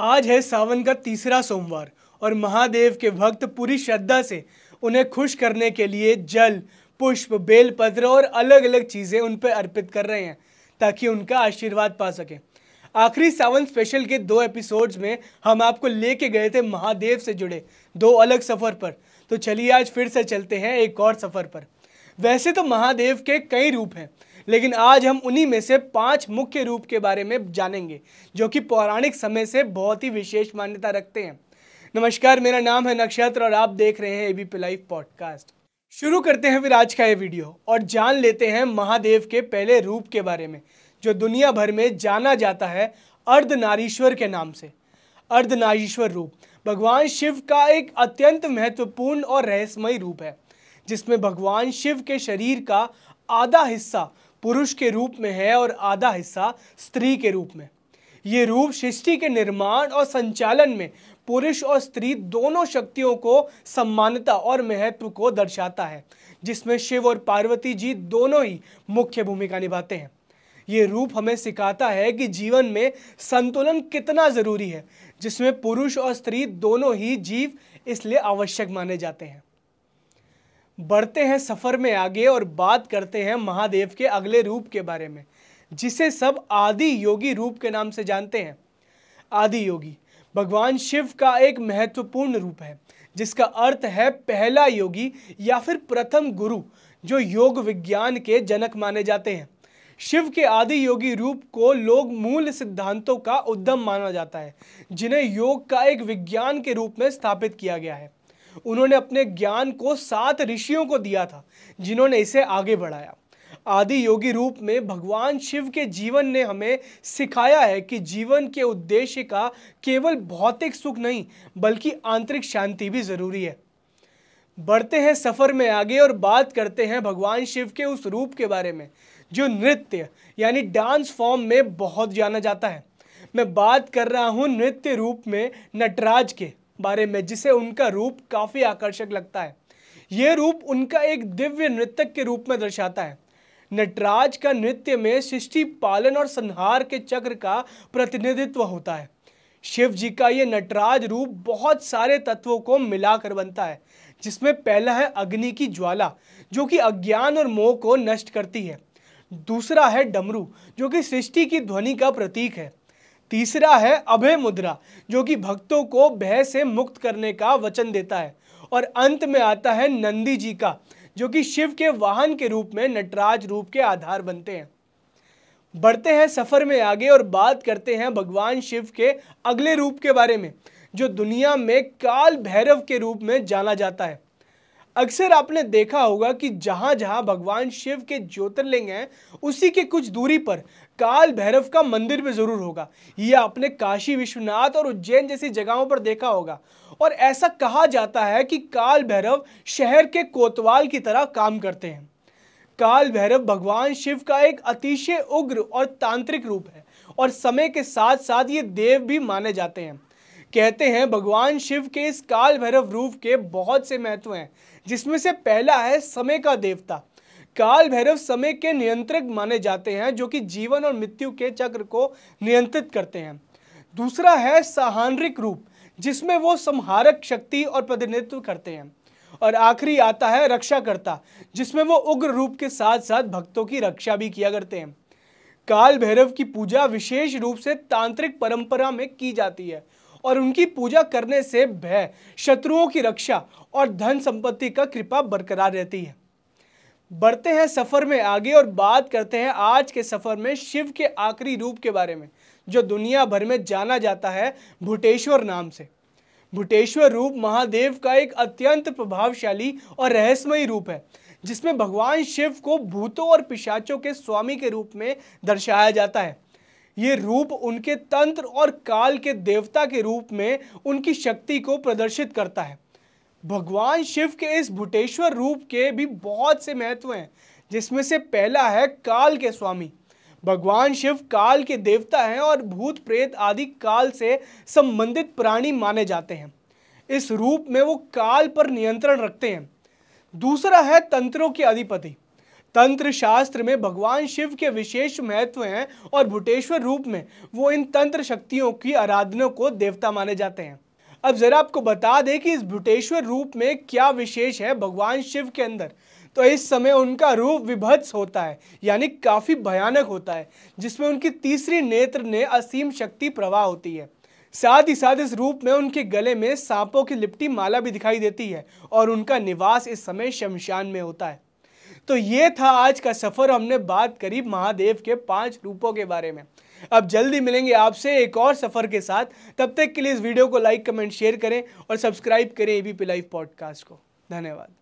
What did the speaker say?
आज है सावन का तीसरा सोमवार और महादेव के भक्त पूरी श्रद्धा से उन्हें खुश करने के लिए जल पुष्प बेलपत्र और अलग अलग चीज़ें उन पर अर्पित कर रहे हैं ताकि उनका आशीर्वाद पा सकें आखिरी सावन स्पेशल के दो एपिसोड्स में हम आपको लेके गए थे महादेव से जुड़े दो अलग सफ़र पर तो चलिए आज फिर से चलते हैं एक और सफ़र पर वैसे तो महादेव के कई रूप हैं लेकिन आज हम उन्हीं में से पांच मुख्य रूप के बारे में जानेंगे जो कि पौराणिक समय से बहुत ही विशेष मान्यता रखते हैं नमस्कार मेरा नाम है नक्षत्र और आप देख रहे हैं एबीपी लाइव पॉडकास्ट शुरू करते हैं फिर आज का ये वीडियो और जान लेते हैं महादेव के पहले रूप के बारे में जो दुनिया भर में जाना जाता है अर्धनारीश्वर के नाम से अर्धनारीश्वर रूप भगवान शिव का एक अत्यंत महत्वपूर्ण और रहस्यमय रूप है जिसमें भगवान शिव के शरीर का आधा हिस्सा पुरुष के रूप में है और आधा हिस्सा स्त्री के रूप में ये रूप सृष्टि के निर्माण और संचालन में पुरुष और स्त्री दोनों शक्तियों को सम्मानता और महत्व को दर्शाता है जिसमें शिव और पार्वती जी दोनों ही मुख्य भूमिका निभाते हैं ये रूप हमें सिखाता है कि जीवन में संतुलन कितना ज़रूरी है जिसमें पुरुष और स्त्री दोनों ही जीव इसलिए आवश्यक माने जाते हैं बढ़ते हैं सफ़र में आगे और बात करते हैं महादेव के अगले रूप के बारे में जिसे सब आदि योगी रूप के नाम से जानते हैं आदि योगी भगवान शिव का एक महत्वपूर्ण रूप है जिसका अर्थ है पहला योगी या फिर प्रथम गुरु जो योग विज्ञान के जनक माने जाते हैं शिव के आदि योगी रूप को लोग मूल सिद्धांतों का उद्यम माना जाता है जिन्हें योग का एक विज्ञान के रूप में स्थापित किया गया है उन्होंने अपने ज्ञान को सात ऋषियों को दिया था जिन्होंने इसे आगे बढ़ाया आदि योगी रूप में भगवान शिव के जीवन ने हमें सिखाया है कि जीवन के उद्देश्य का केवल भौतिक सुख नहीं बल्कि आंतरिक शांति भी ज़रूरी है बढ़ते हैं सफ़र में आगे और बात करते हैं भगवान शिव के उस रूप के बारे में जो नृत्य यानी डांस फॉर्म में बहुत जाना जाता है मैं बात कर रहा हूँ नृत्य रूप में नटराज के बारे में जिसे उनका रूप काफ़ी आकर्षक लगता है यह रूप उनका एक दिव्य नृतक के रूप में दर्शाता है नटराज का नृत्य में सृष्टि पालन और संहार के चक्र का प्रतिनिधित्व होता है शिव जी का यह नटराज रूप बहुत सारे तत्वों को मिलाकर बनता है जिसमें पहला है अग्नि की ज्वाला जो कि अज्ञान और मोह को नष्ट करती है दूसरा है डमरू जो कि सृष्टि की ध्वनि का प्रतीक है तीसरा है अभय मुद्रा जो कि भक्तों को भय से मुक्त करने का वचन देता है और अंत में आता है नंदी जी का जो कि शिव के वाहन के रूप में नटराज रूप के आधार बनते हैं बढ़ते हैं सफ़र में आगे और बात करते हैं भगवान शिव के अगले रूप के बारे में जो दुनिया में काल भैरव के रूप में जाना जाता है अक्सर आपने देखा होगा कि जहाँ जहाँ भगवान शिव के ज्योतिर्लिंग हैं उसी के कुछ दूरी पर काल भैरव का मंदिर भी ज़रूर होगा ये आपने काशी विश्वनाथ और उज्जैन जैसी जगहों पर देखा होगा और ऐसा कहा जाता है कि काल भैरव शहर के कोतवाल की तरह काम करते हैं काल भैरव भगवान शिव का एक अतिशय उग्र और तांत्रिक रूप है और समय के साथ साथ ये देव भी माने जाते हैं कहते हैं भगवान शिव के इस काल भैरव रूप के बहुत से महत्व हैं जिसमें से पहला है समय का देवता काल भैरव समय के नियंत्रक माने जाते हैं जो कि जीवन और मृत्यु के चक्र को नियंत्रित करते हैं दूसरा है सहानरिक रूप जिसमें वो संहारक शक्ति और प्रतिनिधित्व करते हैं और आखिरी आता है रक्षाकर्ता जिसमें वो उग्र रूप के साथ साथ भक्तों की रक्षा भी किया करते हैं काल भैरव की पूजा विशेष रूप से तांत्रिक परंपरा में की जाती है और उनकी पूजा करने से भय शत्रुओं की रक्षा और धन संपत्ति का कृपा बरकरार रहती है बढ़ते हैं सफ़र में आगे और बात करते हैं आज के सफ़र में शिव के आखिरी रूप के बारे में जो दुनिया भर में जाना जाता है भुटेश्वर नाम से भुटेश्वर रूप महादेव का एक अत्यंत प्रभावशाली और रहस्यमयी रूप है जिसमें भगवान शिव को भूतों और पिशाचों के स्वामी के रूप में दर्शाया जाता है ये रूप उनके तंत्र और काल के देवता के रूप में उनकी शक्ति को प्रदर्शित करता है भगवान शिव के इस भुटेश्वर रूप के भी बहुत से महत्व हैं जिसमें से पहला है काल के स्वामी भगवान शिव काल के देवता हैं और भूत प्रेत आदि काल से संबंधित प्राणी माने जाते हैं इस रूप में वो काल पर नियंत्रण रखते हैं दूसरा है तंत्रों के अधिपति तंत्र शास्त्र में भगवान शिव के विशेष महत्व हैं और भुटेश्वर रूप में वो इन तंत्र शक्तियों की आराधना को देवता माने जाते हैं अब ज़रा आपको बता दें कि इस भुटेश्वर रूप में क्या विशेष है भगवान शिव के अंदर तो इस समय उनका रूप विभत्स होता है यानी काफ़ी भयानक होता है जिसमें उनकी तीसरी नेत्र ने असीम शक्ति प्रवाह होती है साथ ही साथ इस रूप में उनके गले में सांपों की लिपटी माला भी दिखाई देती है और उनका निवास इस समय शमशान में होता है तो ये था आज का सफ़र हमने बात करी महादेव के पांच रूपों के बारे में अब जल्दी मिलेंगे आपसे एक और सफ़र के साथ तब तक के लिए इस वीडियो को लाइक कमेंट शेयर करें और सब्सक्राइब करें A B P live podcast को धन्यवाद